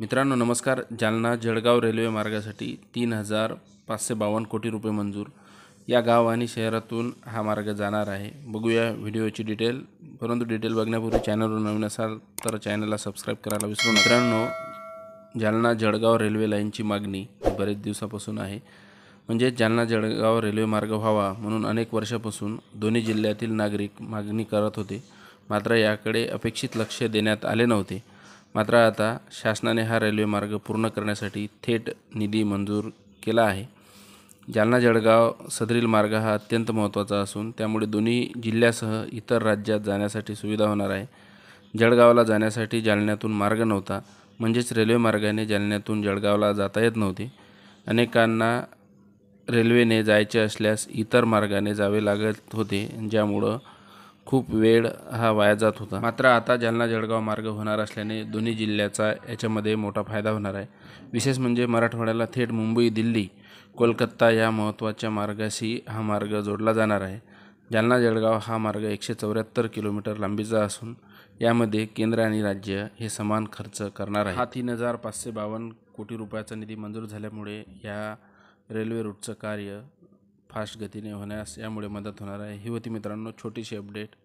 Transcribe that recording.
मित्रांनो नमस्कार जालना जळगाव रेल्वे मार्गासाठी तीन हजार पाचशे बावन्न कोटी रुपये मंजूर या गाव आणि शहरातून हा मार्ग जाणार आहे बघूया व्हिडिओची डिटेल परंतु डिटेल बघण्यापूर्वी चॅनलवर नवीन असाल तर चॅनलला सबस्क्राईब करायला विसरू मित्रांनो जालना जळगाव रेल्वे लाईनची मागणी बरेच दिवसापासून आहे म्हणजे जालना जळगाव रेल्वे मार्ग व्हावा म्हणून अनेक वर्षापासून दोन्ही जिल्ह्यातील नागरिक मागणी करत होते मात्र याकडे अपेक्षित लक्ष देण्यात आले नव्हते मात्र आता शासनाने हा रेल्वे मार्ग पूर्ण करण्यासाठी थेट निधी मंजूर केला आहे जालना जळगाव सदरील मार्ग हा अत्यंत महत्त्वाचा असून त्यामुळे दोन्ही जिल्ह्यासह इतर राज्यात जाण्यासाठी सुविधा होणार आहे जळगावला जाण्यासाठी जालन्यातून मार्ग नव्हता म्हणजेच रेल्वे मार्गाने जालन्यातून जळगावला जाता येत नव्हते अनेकांना रेल्वेने जायचे असल्यास इतर मार्गाने जावे लागत होते ज्यामुळं खूप वेळ हा वाया जात होता मात्र आता जालना जळगाव मार्ग होणार असल्याने दोन्ही जिल्ह्याचा याच्यामध्ये मोठा फायदा होणार आहे विशेष म्हणजे मराठवाड्याला थेट मुंबई दिल्ली कोलकाता या महत्त्वाच्या मार्गाशी हा मार्ग जोडला जाणार आहे जालना जळगाव हा मार्ग एकशे चौऱ्याहत्तर किलोमीटर लांबीचा असून यामध्ये केंद्र आणि राज्य हे समान खर्च करणार आहे हा तीन हजार पाचशे बावन्न कोटी रुपयाचा निधी मंजूर झाल्यामुळे या रेल्वे रूटचं कार्य फास्ट गतीने होण्यास यामुळे मदत होणार आहे ही होती मित्रांनो छोटीशी अपडेट